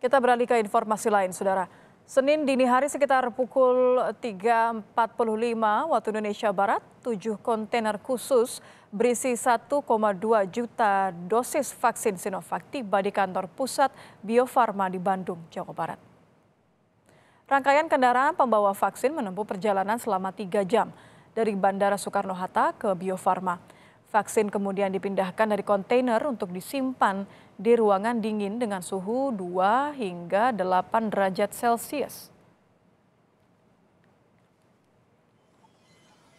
Kita beralih ke informasi lain, Saudara. Senin dini hari sekitar pukul 3.45 waktu Indonesia Barat, tujuh kontainer khusus berisi 1,2 juta dosis vaksin Sinovac tiba di kantor pusat Bio Farma di Bandung, Jawa Barat. Rangkaian kendaraan pembawa vaksin menempuh perjalanan selama 3 jam dari Bandara Soekarno-Hatta ke Bio Farma. Vaksin kemudian dipindahkan dari kontainer untuk disimpan di ruangan dingin dengan suhu 2 hingga 8 derajat Celcius.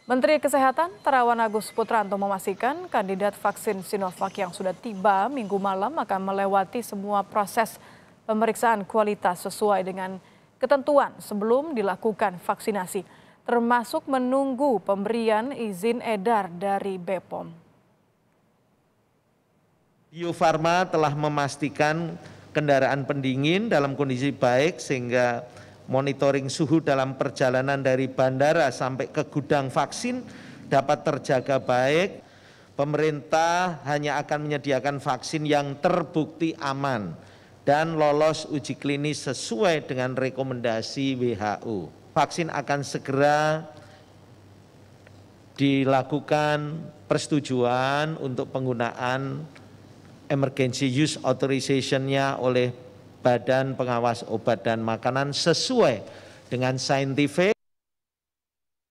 Menteri Kesehatan Terawan Agus Putranto memastikan kandidat vaksin Sinovac yang sudah tiba minggu malam akan melewati semua proses pemeriksaan kualitas sesuai dengan ketentuan sebelum dilakukan vaksinasi termasuk menunggu pemberian izin edar dari BPOM. Bio Farma telah memastikan kendaraan pendingin dalam kondisi baik sehingga monitoring suhu dalam perjalanan dari bandara sampai ke gudang vaksin dapat terjaga baik. Pemerintah hanya akan menyediakan vaksin yang terbukti aman dan lolos uji klinis sesuai dengan rekomendasi WHO. Vaksin akan segera dilakukan persetujuan untuk penggunaan emergency use authorization-nya oleh Badan Pengawas Obat dan Makanan sesuai dengan scientific